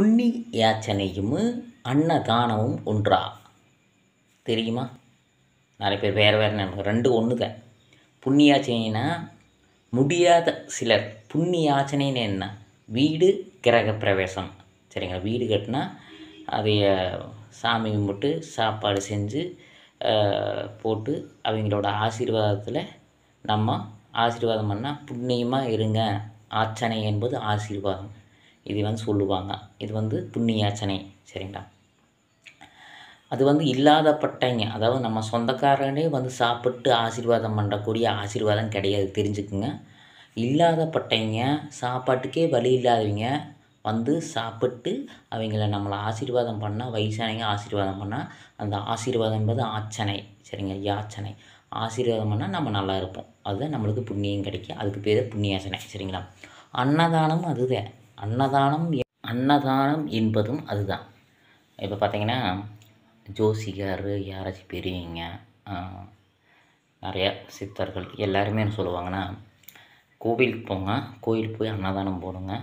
புண்ணி யாச்சனையும் அன்னதானமும் ஒன்றா தெரியுமா நிறைய பேர் வேறு வேறு நினைப்போம் ரெண்டு ஒன்று தான் புண்ணியாச்சனைனா முடியாத சிலர் புண்ணியாச்சனைன்னு என்ன வீடு கிரக பிரவேசம் சரிங்களா வீடு கட்டினா அதைய சாமி கும்பிட்டு சாப்பாடு செஞ்சு போட்டு அவங்களோட ஆசீர்வாதத்தில் நம்ம ஆசீர்வாதம் பண்ணால் புண்ணியமாக இருங்க ஆச்சனை என்பது ஆசீர்வாதம் இது வந்து சொல்லுவாங்க இது வந்து புண்ணியாச்சனை சரிங்களா அது வந்து இல்லாத பட்டைங்க அதாவது நம்ம சொந்தக்காரனே வந்து சாப்பிட்டு ஆசீர்வாதம் பண்ணக்கூடிய ஆசீர்வாதம் கிடையாது தெரிஞ்சுக்குங்க இல்லாத பட்டைங்க சாப்பாட்டுக்கே வழி இல்லாதவங்க வந்து சாப்பிட்டு அவங்கள நம்மளை ஆசீர்வாதம் பண்ணால் வயசானவங்க ஆசீர்வாதம் பண்ணால் அந்த ஆசீர்வாதம் என்பது ஆச்சனை சரிங்க யாச்சனை ஆசீர்வாதம் பண்ணால் நம்ம நல்லா இருப்போம் அதுதான் நம்மளுக்கு புண்ணியம் கிடைக்கும் அதுக்கு பேர் புண்ணியாச்சனை சரிங்களா அன்னதானம் அதுதான் அன்னதானம் அன்னதானம் என்பதும் அதுதான் இப்போ பார்த்திங்கன்னா ஜோசிகார் யாராச்சும் பெரியவங்க நிறையா சித்தர்கள் எல்லாருமே என்ன சொல்லுவாங்கன்னா கோவிலுக்கு போங்க கோவிலுக்கு போய் அன்னதானம் போடுங்க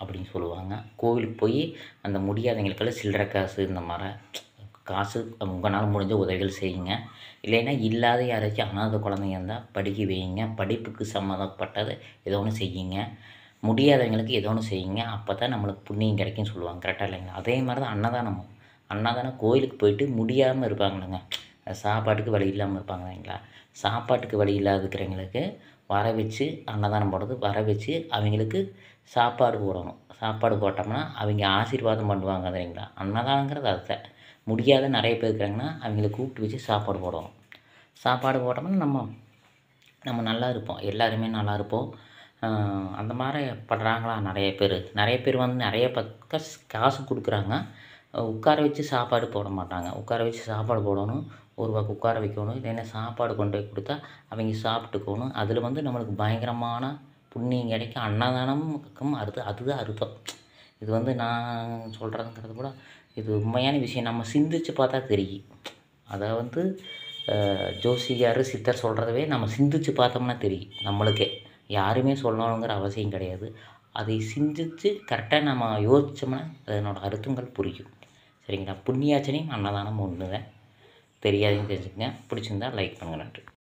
அப்படின்னு சொல்லுவாங்க கோவிலுக்கு போய் அந்த முடியாதவங்களுக்கெல்லாம் சில்லற காசு இந்த மாதிரி காசு உங்களால் முடிஞ்ச உதவிகள் செய்யுங்க இல்லைன்னா இல்லாத யாராச்சும் அனாத குழந்தைங்க இருந்தால் படிக்க வைங்க படிப்புக்கு சம்மந்தப்பட்டது ஏதோ ஒன்று செய்யுங்க முடியாதவங்களுக்கு ஏதோ ஒன்று செய்யுங்க அப்போ தான் நம்மளுக்கு புண்ணியம் கிடைக்கும் சொல்லுவாங்க கரெக்டாக இல்லைங்களா அதே மாதிரி தான் அன்னதானமும் அன்னதானம் கோயிலுக்கு போயிட்டு முடியாமல் இருப்பாங்களேங்க சாப்பாட்டுக்கு வழி இல்லாமல் இருப்பாங்க இல்லைங்களா சாப்பாட்டுக்கு வழி இல்லாதிருக்கிறவங்களுக்கு வர வச்சு அன்னதானம் போடுறது வர வச்சு அவங்களுக்கு சாப்பாடு போடணும் சாப்பாடு போட்டோம்னா அவங்க ஆசீர்வாதம் பண்ணுவாங்க இல்லைங்களா அன்னதானங்கிறது அதை முடியாத நிறைய பேர் இருக்கிறாங்கன்னா அவங்கள கூப்பிட்டு வச்சு சாப்பாடு போடுவோம் சாப்பாடு போட்டோம்னா நம்ம நம்ம நல்லா இருப்போம் எல்லாருமே நல்லா இருப்போம் அந்த மாதிரி படுறாங்களா நிறைய பேர் நிறைய பேர் வந்து நிறைய பக்கம் காசு கொடுக்குறாங்க உட்கார வச்சு சாப்பாடு போட மாட்டாங்க உட்கார வச்சு சாப்பாடு போடணும் ஒரு பக்கம் உட்கார வைக்கணும் இல்லைன்னா சாப்பாடு கொண்டு போய் கொடுத்தா அவங்க சாப்பிட்டுக்கணும் அதில் வந்து நம்மளுக்கு பயங்கரமான புண்ணியம் கிடைக்கும் அன்னதானமும் அர்த்தம் அதுதான் அர்த்தம் இது வந்து நான் சொல்கிறதுங்கிறது கூட இது உண்மையான விஷயம் நம்ம சிந்திச்சு பார்த்தா தெரியும் அதை வந்து ஜோசிகார் சித்தர் சொல்கிறதவே நம்ம சிந்திச்சு பார்த்தோம்னா தெரியும் நம்மளுக்கே யாருமே சொல்லணுங்கிற அவசியம் கிடையாது அதை சிந்தித்து கரெக்டாக நம்ம யோசித்தோம்னா அதனோடய அர்த்தங்கள் புரியும் சரிங்களா புண்ணியாச்சனையும் அன்னதானம் ஒன்று தான் தெரியாதுன்னு தெரிஞ்சுக்கங்க பிடிச்சிருந்தா லைக் பண்ணுங்கள் நன்றி